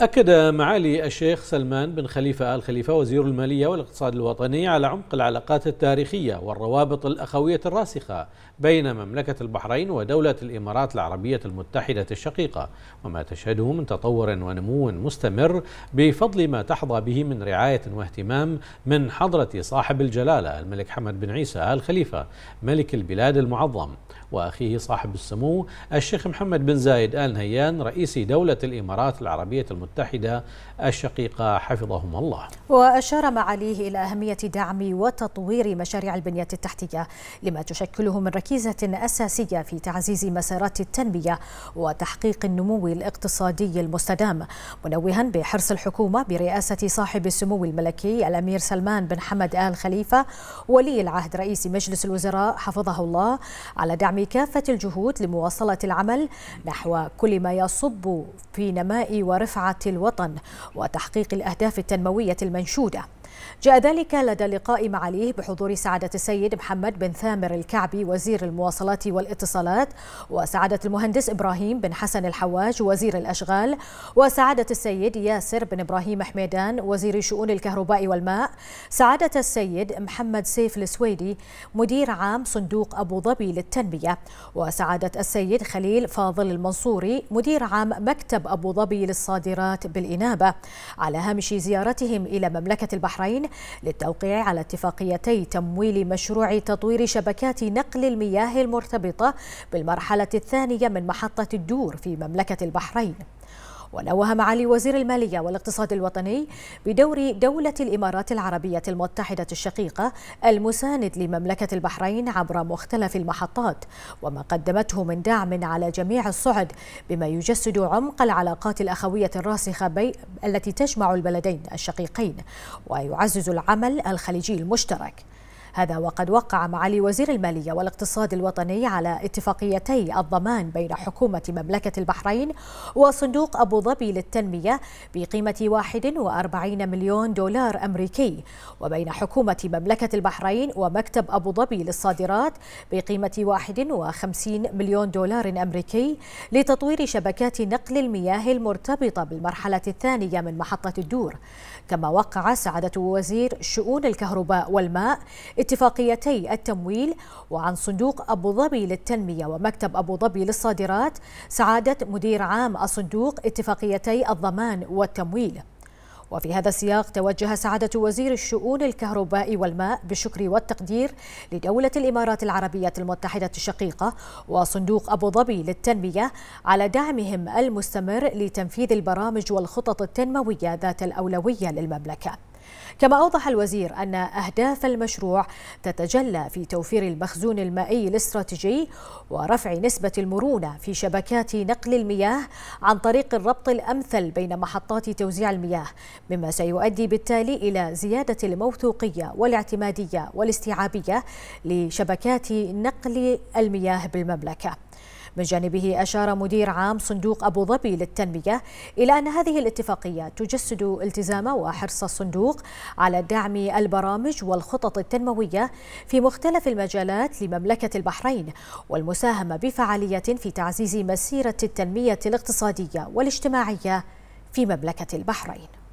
أكد معالي الشيخ سلمان بن خليفة آل خليفة وزير المالية والاقتصاد الوطني على عمق العلاقات التاريخية والروابط الأخوية الراسخة بين مملكة البحرين ودولة الإمارات العربية المتحدة الشقيقة وما تشهده من تطور ونمو مستمر بفضل ما تحظى به من رعاية واهتمام من حضرة صاحب الجلالة الملك حمد بن عيسى آل خليفة ملك البلاد المعظم وأخيه صاحب السمو الشيخ محمد بن زايد آل نهيان رئيس دولة الإمارات العربية المتحدة المتحدة الشقيقة حفظهما الله وأشار معاليه إلى أهمية دعم وتطوير مشاريع البنية التحتية لما تشكله من ركيزة أساسية في تعزيز مسارات التنمية وتحقيق النمو الاقتصادي المستدام منوها بحرص الحكومة برئاسة صاحب السمو الملكي الأمير سلمان بن حمد آل خليفة ولي العهد رئيس مجلس الوزراء حفظه الله على دعم كافة الجهود لمواصلة العمل نحو كل ما يصب في نماء ورفعة الوطن وتحقيق الأهداف التنموية المنشودة جاء ذلك لدى لقاء معاليه بحضور سعادة السيد محمد بن ثامر الكعبي وزير المواصلات والاتصالات وسعادة المهندس إبراهيم بن حسن الحواج وزير الأشغال وسعادة السيد ياسر بن إبراهيم حميدان وزير شؤون الكهرباء والماء سعادة السيد محمد سيف السويدي مدير عام صندوق أبو ظبي للتنمية وسعادة السيد خليل فاضل المنصوري مدير عام مكتب أبو ظبي للصادرات بالإنابة على هامش زيارتهم إلى مملكة البحرين البحرين للتوقيع على اتفاقيتي تمويل مشروع تطوير شبكات نقل المياه المرتبطة بالمرحلة الثانية من محطة الدور في مملكة البحرين ونوه معالي وزير المالية والاقتصاد الوطني بدور دولة الإمارات العربية المتحدة الشقيقة المساند لمملكة البحرين عبر مختلف المحطات وما قدمته من دعم على جميع الصعد بما يجسد عمق العلاقات الأخوية الراسخة بي... التي تجمع البلدين الشقيقين ويعزز العمل الخليجي المشترك هذا وقد وقع معالي وزير المالية والاقتصاد الوطني على اتفاقيتي الضمان بين حكومة مملكة البحرين وصندوق أبو ظبي للتنمية بقيمة 41 مليون دولار أمريكي وبين حكومة مملكة البحرين ومكتب أبو ظبي للصادرات بقيمة 51 مليون دولار أمريكي لتطوير شبكات نقل المياه المرتبطة بالمرحلة الثانية من محطة الدور كما وقع سعادة وزير شؤون الكهرباء والماء اتفاقيتي التمويل وعن صندوق أبو ظبي للتنمية ومكتب أبو ظبي للصادرات سعادة مدير عام الصندوق اتفاقيتي الضمان والتمويل وفي هذا السياق توجه سعادة وزير الشؤون الكهرباء والماء بالشكر والتقدير لدولة الإمارات العربية المتحدة الشقيقة وصندوق أبو ظبي للتنمية على دعمهم المستمر لتنفيذ البرامج والخطط التنموية ذات الأولوية للمملكة كما أوضح الوزير أن أهداف المشروع تتجلى في توفير المخزون المائي الاستراتيجي ورفع نسبة المرونة في شبكات نقل المياه عن طريق الربط الأمثل بين محطات توزيع المياه مما سيؤدي بالتالي إلى زيادة الموثوقية والاعتمادية والاستيعابية لشبكات نقل المياه بالمملكة من جانبه أشار مدير عام صندوق أبو ظبي للتنمية إلى أن هذه الاتفاقية تجسد التزام وحرص الصندوق على دعم البرامج والخطط التنموية في مختلف المجالات لمملكة البحرين والمساهمة بفعالية في تعزيز مسيرة التنمية الاقتصادية والاجتماعية في مملكة البحرين